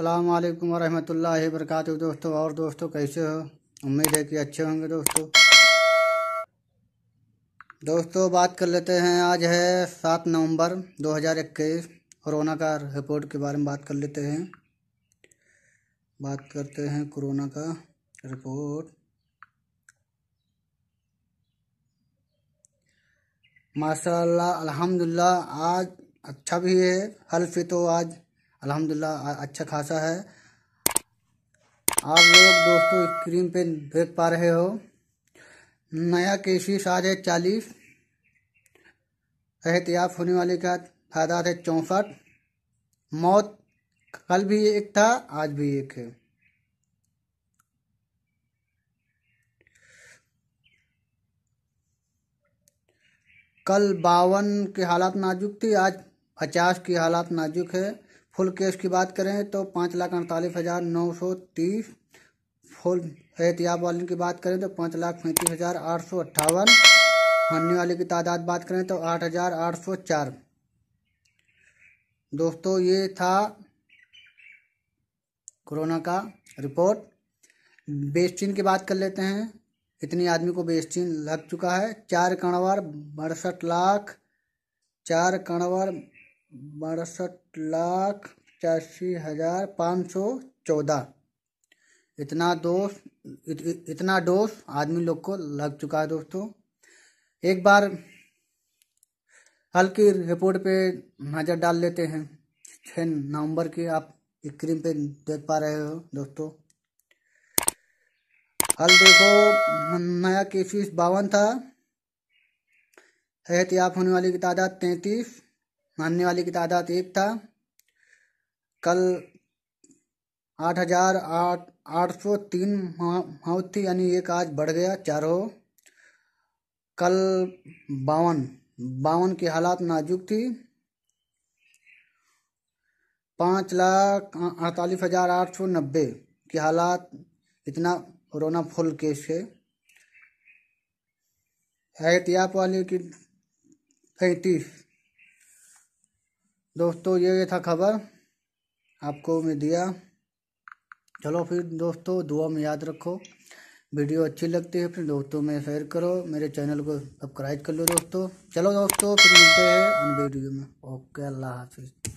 अल्लाम वरहमल वरक दोस्तों और दोस्तों कैसे हो उम्मीद है कि अच्छे होंगे दोस्तों दोस्तों बात कर लेते हैं आज है सात नवंबर 2021 कोरोना का रिपोर्ट के बारे में बात कर लेते हैं बात करते हैं कोरोना का रिपोर्ट माशा अल्हम्दुलिल्लाह आज अच्छा भी है हल्फी तो आज अल्हम्दुलिल्लाह अच्छा खासा है आप लोग दोस्तों स्क्रीन पे देख पा रहे हो नया केसिस साज है चालीस एहतियात होने वाले का फायदा है चौंसठ मौत कल भी एक था आज भी एक है कल बावन की हालात नाजुक थी आज पचास की हालात नाजुक है फुल कैश की बात करें तो पाँच लाख अड़तालीस हज़ार नौ सौ तीस फुल एहतियाब वाले की बात करें तो पाँच लाख पैंतीस हज़ार आठ सौ अट्ठावन मरने वाले की तादाद बात करें तो आठ हज़ार आठ सौ चार दोस्तों ये था कोरोना का रिपोर्ट बेस्टिन की बात कर लेते हैं इतने आदमी को बेस्टिन लग चुका है चार कणवर अड़सठ लाख चार कणवर बासठ लाख पचासी हज़ार पाँच सौ चौदह इतना दोष इत, इतना डोस आदमी लोग को लग चुका है दोस्तों एक बार हल्की रिपोर्ट पे नज़र डाल लेते हैं छः नवंबर की आप स्क्रीन पे देख पा रहे हो दोस्तों हल देखो नया केसिस बावन था एहतियात होने वाली की तादाद तैंतीस मानने वाले की तादाद एक था कल आठ हजार आठ आठ सौ तीन मौत थी यानी एक आज बढ़ गया चार हो कल बावन बावन की हालात नाजुक थी पाँच लाख अड़तालीस हजार आठ सौ नब्बे की हालात इतना कोरोना फुल केस है एहतियात वाले की पैंतीस दोस्तों ये ये था खबर आपको मैं दिया चलो फिर दोस्तों दुआ में याद रखो वीडियो अच्छी लगती है अपने दोस्तों में शेयर करो मेरे चैनल को सब्सक्राइब कर लो दोस्तों चलो दोस्तों फिर मिलते हैं अन वीडियो में ओके अल्लाह हाफिज़